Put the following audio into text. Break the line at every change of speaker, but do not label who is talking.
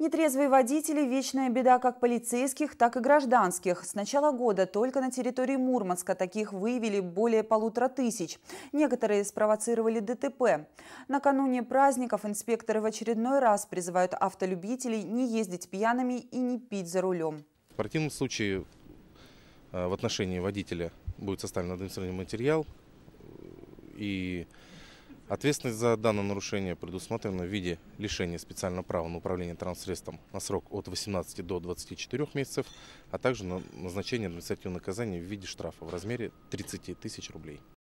Нетрезвые водители – вечная беда как полицейских, так и гражданских. С начала года только на территории Мурманска таких выявили более полутора тысяч. Некоторые спровоцировали ДТП. Накануне праздников инспекторы в очередной раз призывают автолюбителей не ездить пьяными и не пить за рулем.
В противном случае э, в отношении водителя будет составлен административный материал э, и Ответственность за данное нарушение предусмотрена в виде лишения специального права на управление транссредством на срок от 18 до 24 месяцев, а также на назначение административного наказания в виде штрафа в размере 30 тысяч рублей.